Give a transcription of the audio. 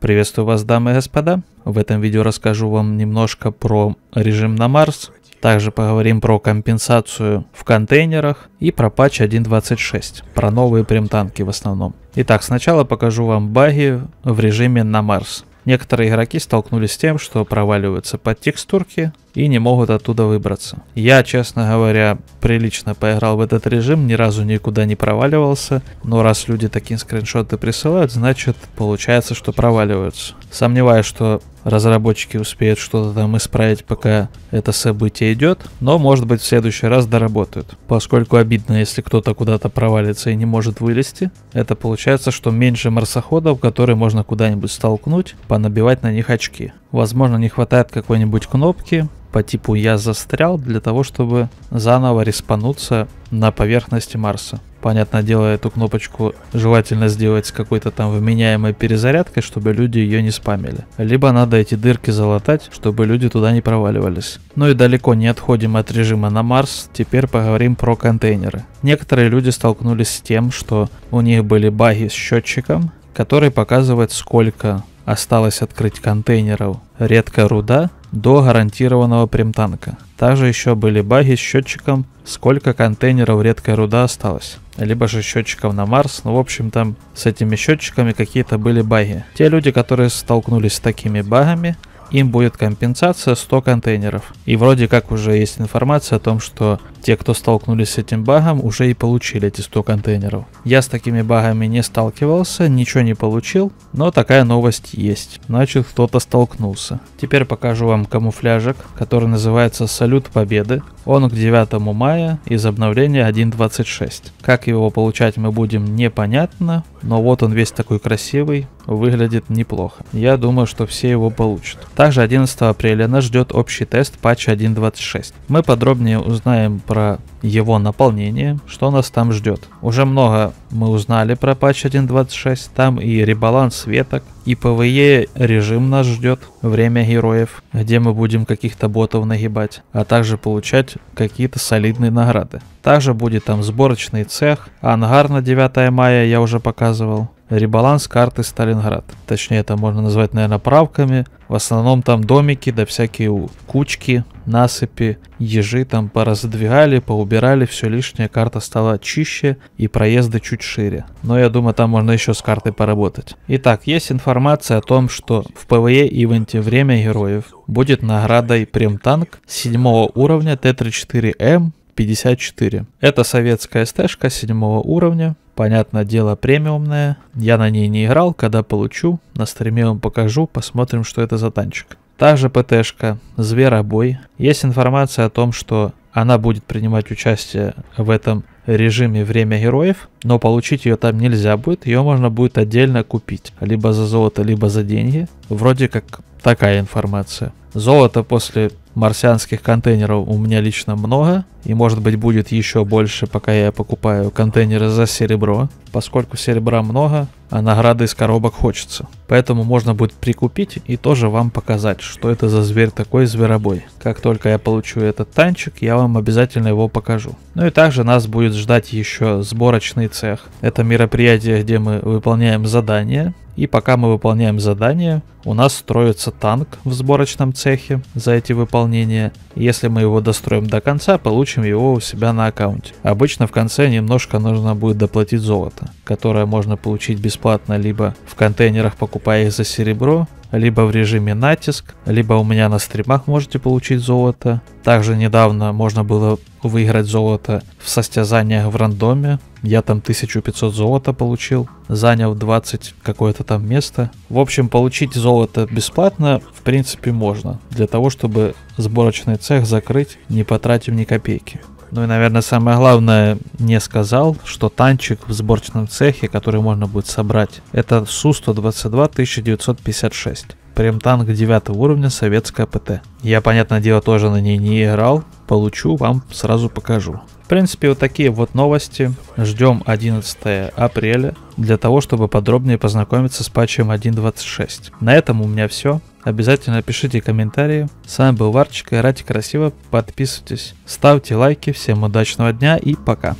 Приветствую вас, дамы и господа. В этом видео расскажу вам немножко про режим на Марс. Также поговорим про компенсацию в контейнерах и про патч 1.26, про новые прем-танки в основном. Итак, сначала покажу вам баги в режиме на Марс. Некоторые игроки столкнулись с тем, что проваливаются под текстурки, и не могут оттуда выбраться. Я, честно говоря, прилично поиграл в этот режим, ни разу никуда не проваливался, но раз люди такие скриншоты присылают, значит получается, что проваливаются. Сомневаюсь, что разработчики успеют что-то там исправить, пока это событие идет, но может быть в следующий раз доработают. Поскольку обидно, если кто-то куда-то провалится и не может вылезти, это получается, что меньше марсоходов, которые можно куда-нибудь столкнуть, понабивать на них очки. Возможно, не хватает какой-нибудь кнопки по типу «Я застрял» для того, чтобы заново респануться на поверхности Марса. Понятное дело, эту кнопочку желательно сделать с какой-то там вменяемой перезарядкой, чтобы люди ее не спамили. Либо надо эти дырки залатать, чтобы люди туда не проваливались. Ну и далеко не отходим от режима на Марс, теперь поговорим про контейнеры. Некоторые люди столкнулись с тем, что у них были баги с счетчиком, который показывает, сколько осталось открыть контейнеров «Редкая руда» до гарантированного примтанка. Также еще были баги с счетчиком, сколько контейнеров редкая руда осталось. Либо же счетчиков на Марс, ну в общем там с этими счетчиками какие-то были баги. Те люди, которые столкнулись с такими багами, им будет компенсация 100 контейнеров. И вроде как уже есть информация о том, что те, кто столкнулись с этим багом, уже и получили эти 100 контейнеров. Я с такими багами не сталкивался, ничего не получил, но такая новость есть. Значит, кто-то столкнулся. Теперь покажу вам камуфляжик, который называется «Салют Победы». Он к 9 мая из обновления 1.26. Как его получать мы будем непонятно, но вот он весь такой красивый, выглядит неплохо. Я думаю, что все его получат. Также 11 апреля нас ждет общий тест патча 1.26. Мы подробнее узнаем про его наполнение, что нас там ждет. Уже много мы узнали про патч 1.26, там и ребаланс веток, и ПВЕ режим нас ждет, время героев, где мы будем каких-то ботов нагибать, а также получать какие-то солидные награды. Также будет там сборочный цех, ангар на 9 мая я уже показывал, ребаланс карты Сталинград. Точнее, это можно назвать, наверное, правками. В основном там домики, да всякие кучки, насыпи, ежи там пораздвигали, поубирали, все лишнее, карта стала чище и проезды чуть шире. Но я думаю, там можно еще с картой поработать. Итак, есть информация о том, что в ПВЕ ивенте «Время героев» будет наградой премтанк 7 уровня Т-34М 54. Это советская стежка 7 уровня, понятное дело премиумная. Я на ней не играл, когда получу, на стриме вам покажу, посмотрим, что это за танчик. Также ПТшка Зверобой. Есть информация о том, что она будет принимать участие в этом режиме «Время героев», но получить ее там нельзя будет, ее можно будет отдельно купить, либо за золото, либо за деньги. Вроде как такая информация. Золото после марсианских контейнеров у меня лично много, и может быть будет еще больше, пока я покупаю контейнеры за серебро. Поскольку серебра много, а награды из коробок хочется. Поэтому можно будет прикупить и тоже вам показать, что это за зверь такой зверобой. Как только я получу этот танчик, я вам обязательно его покажу. Ну и также нас будет ждать еще сборочный цех. Это мероприятие, где мы выполняем задания, и пока мы выполняем задание, у нас строится танк в сборочном цехе за эти выполнения. Если мы его достроим до конца, получим его у себя на аккаунте. Обычно в конце немножко нужно будет доплатить золото, которое можно получить бесплатно либо в контейнерах, покупая их за серебро, либо в режиме натиск, либо у меня на стримах можете получить золото. Также недавно можно было выиграть золото в состязаниях в рандоме. Я там 1500 золота получил, занял 20 какое-то там место. В общем, получить золото бесплатно в принципе можно, для того, чтобы сборочный цех закрыть, не потратив ни копейки. Ну и, наверное, самое главное, не сказал, что танчик в сборочном цехе, который можно будет собрать, это Су-122 1956. Прям танк 9 уровня, советская ПТ. Я, понятное дело, тоже на ней не играл, получу, вам сразу покажу. В принципе, вот такие вот новости. Ждем 11 апреля для того, чтобы подробнее познакомиться с патчем 1.26. На этом у меня все. Обязательно пишите комментарии. С вами был Варчик, играйте красиво, подписывайтесь, ставьте лайки, всем удачного дня и пока.